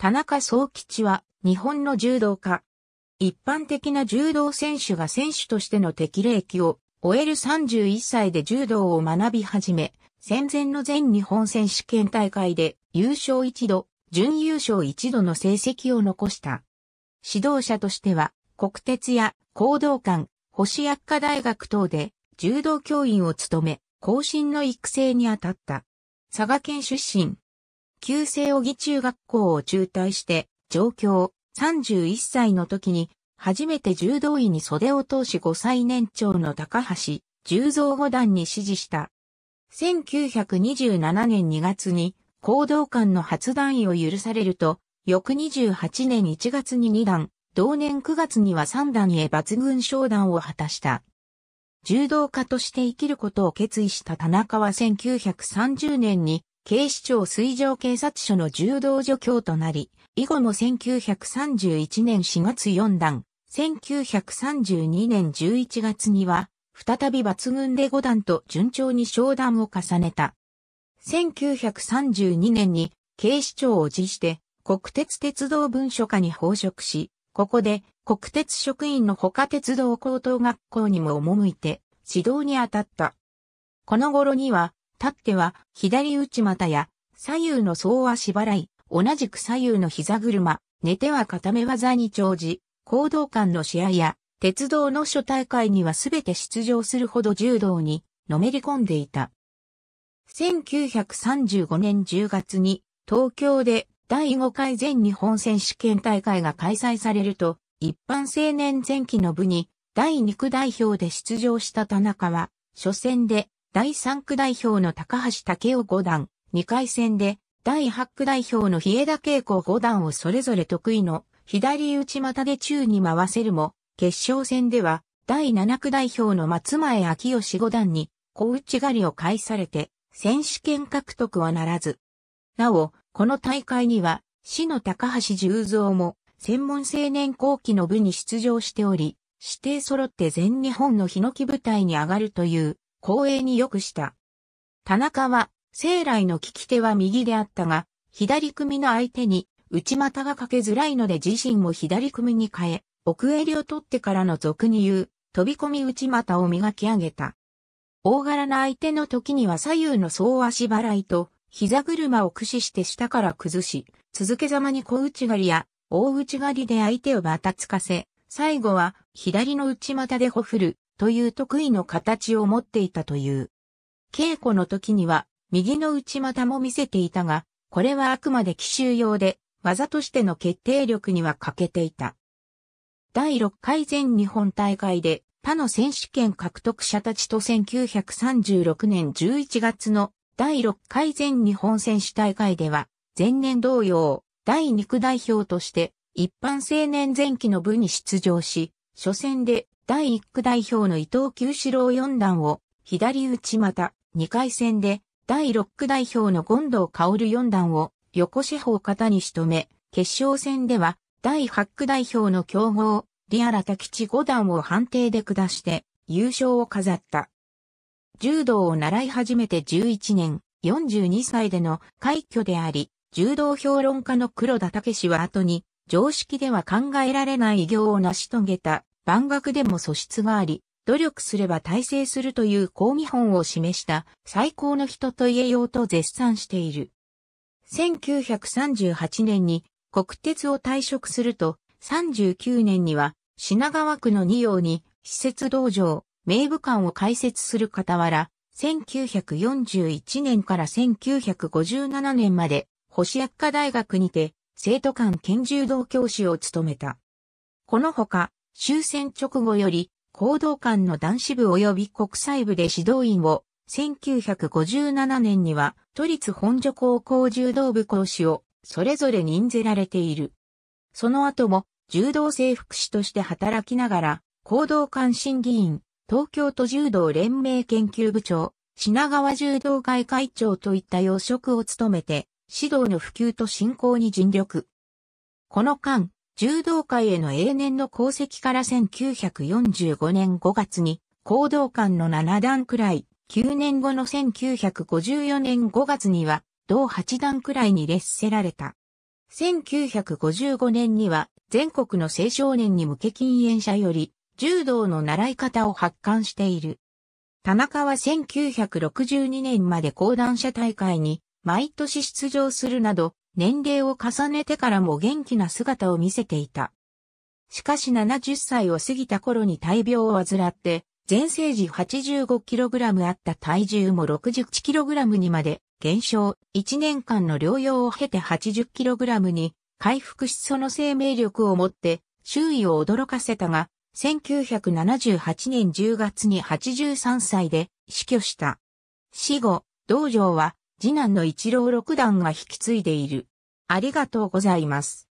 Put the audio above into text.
田中総吉は日本の柔道家。一般的な柔道選手が選手としての適齢期を終える31歳で柔道を学び始め、戦前の全日本選手権大会で優勝一度、準優勝一度の成績を残した。指導者としては国鉄や行動館、星薬科大学等で柔道教員を務め、後進の育成にあたった。佐賀県出身。旧制小木中学校を中退して、上京、31歳の時に、初めて柔道医に袖を通し5歳年長の高橋、柔造五段に指示した。1927年2月に、行動官の初段位を許されると、翌28年1月に2段、同年9月には3段へ抜群昇段を果たした。柔道家として生きることを決意した田中は1930年に警視庁水上警察署の柔道助教となり、以後も1931年4月4段、1932年11月には、再び抜群で5段と順調に商談を重ねた。1932年に警視庁を辞して国鉄鉄道文書課に報職し、ここで国鉄職員の他鉄道高等学校にも赴いて指導に当たった。この頃には立っては、左内股や、左右の総足払い、同じく左右の膝車、寝ては固め技に長じ、行動間の試合や、鉄道の初大会にはすべて出場するほど柔道に、のめり込んでいた。1935年10月に、東京で第5回全日本選手権大会が開催されると、一般青年前期の部に第2区代表で出場した田中は、初戦で第3区代表の高橋武雄五段、2回戦で、第8区代表の日枝慶子五段をそれぞれ得意の左内股で宙に回せるも、決勝戦では、第7区代表の松前明義五段に、小内狩りを返されて、選手権獲得はならず。なお、この大会には、市の高橋十三も、専門青年後期の部に出場しており、指定揃って全日本の檜舞台に上がるという光栄に良くした。田中は、生来の利き手は右であったが、左組の相手に内股がかけづらいので自身も左組に変え、奥襟を取ってからの俗に言う、飛び込み内股を磨き上げた。大柄な相手の時には左右の総足払いと、膝車を駆使して下から崩し、続けざまに小内刈りや大内刈りで相手をバタつかせ、最後は左の内股でほふるという得意の形を持っていたという。稽古の時には、右の内股も見せていたが、これはあくまで奇襲用で、技としての決定力には欠けていた。第6回全日本大会で、他の選手権獲得者たちと1936年11月の第6回全日本選手大会では、前年同様、第2区代表として、一般青年前期の部に出場し、初戦で第1区代表の伊藤久志郎四段を左打ちまた2回戦で第6区代表の権藤薫四段を横四方型に仕留め、決勝戦では第8区代表の強豪、リアラ滝地五段を判定で下して優勝を飾った。柔道を習い始めて11年、42歳での快挙であり、柔道評論家の黒田武は後に、常識では考えられない偉業を成し遂げた万学でも素質があり、努力すれば大成するという公見本を示した最高の人と言えようと絶賛している。1938年に国鉄を退職すると、39年には品川区の2陽に施設道場、名武館を開設する傍ら、1941年から1957年まで、星薬科大学にて、生徒間拳銃道教師を務めた。このほか、終戦直後より、行動官の男子部及び国際部で指導員を、1957年には、都立本所高校柔道部講師を、それぞれ任ぜられている。その後も、柔道制服師として働きながら、行動官審議員、東京都柔道連盟研究部長、品川柔道会会長といった要職を務めて、指導の普及と振興に尽力。この間、柔道界への永年の功績から1945年5月に、行動官の7段くらい、9年後の1954年5月には、同8段くらいに列せられた。1955年には、全国の青少年に向け禁煙者より、柔道の習い方を発刊している。田中は1962年まで講談社大会に毎年出場するなど、年齢を重ねてからも元気な姿を見せていた。しかし70歳を過ぎた頃に大病を患って、全世時 85kg あった体重も 61kg にまで減少、1年間の療養を経て 80kg に回復しその生命力を持って周囲を驚かせたが、1978年10月に83歳で死去した。死後、道場は次男の一郎六段が引き継いでいる。ありがとうございます。